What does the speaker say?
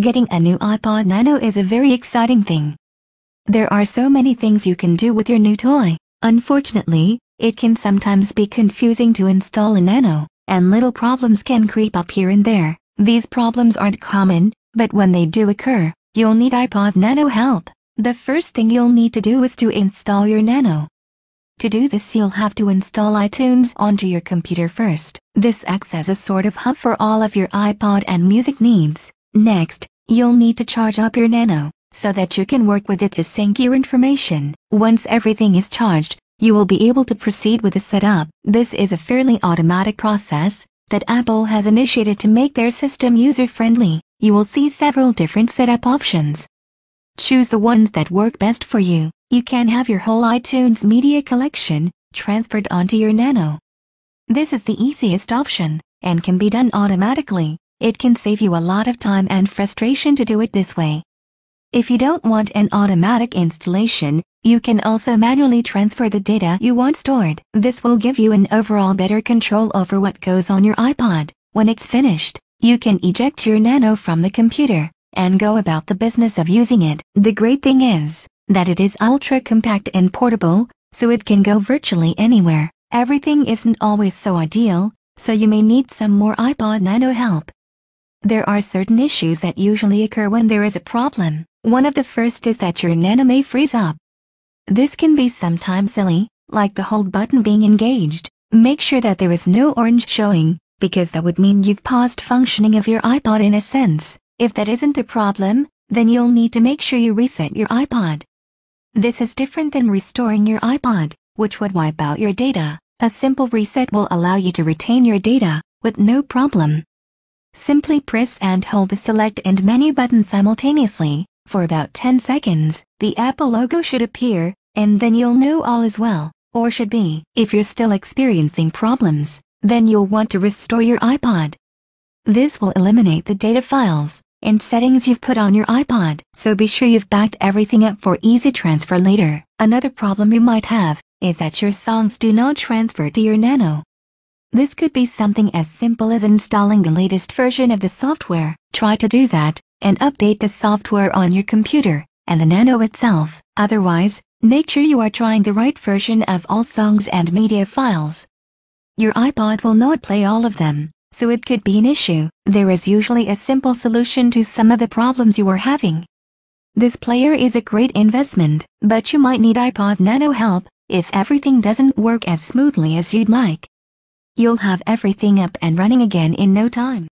Getting a new iPod Nano is a very exciting thing. There are so many things you can do with your new toy. Unfortunately, it can sometimes be confusing to install a Nano, and little problems can creep up here and there. These problems aren't common, but when they do occur, you'll need iPod Nano help. The first thing you'll need to do is to install your Nano. To do this you'll have to install iTunes onto your computer first. This acts as a sort of hub for all of your iPod and music needs. Next, you'll need to charge up your Nano, so that you can work with it to sync your information. Once everything is charged, you will be able to proceed with the setup. This is a fairly automatic process that Apple has initiated to make their system user-friendly. You will see several different setup options. Choose the ones that work best for you. You can have your whole iTunes media collection transferred onto your Nano. This is the easiest option and can be done automatically. It can save you a lot of time and frustration to do it this way. If you don't want an automatic installation, you can also manually transfer the data you want stored. This will give you an overall better control over what goes on your iPod. When it's finished, you can eject your Nano from the computer and go about the business of using it. The great thing is that it is ultra compact and portable, so it can go virtually anywhere. Everything isn't always so ideal, so you may need some more iPod Nano help. There are certain issues that usually occur when there is a problem. One of the first is that your Nana may freeze up. This can be sometimes silly, like the hold button being engaged. Make sure that there is no orange showing, because that would mean you've paused functioning of your iPod in a sense. If that isn't the problem, then you'll need to make sure you reset your iPod. This is different than restoring your iPod, which would wipe out your data. A simple reset will allow you to retain your data, with no problem. Simply press and hold the select and menu button simultaneously, for about 10 seconds, the Apple logo should appear, and then you'll know all is well, or should be. If you're still experiencing problems, then you'll want to restore your iPod. This will eliminate the data files and settings you've put on your iPod, so be sure you've backed everything up for easy transfer later. Another problem you might have is that your songs do not transfer to your Nano. This could be something as simple as installing the latest version of the software. Try to do that, and update the software on your computer, and the Nano itself. Otherwise, make sure you are trying the right version of all songs and media files. Your iPod will not play all of them, so it could be an issue. There is usually a simple solution to some of the problems you are having. This player is a great investment, but you might need iPod Nano help if everything doesn't work as smoothly as you'd like you'll have everything up and running again in no time.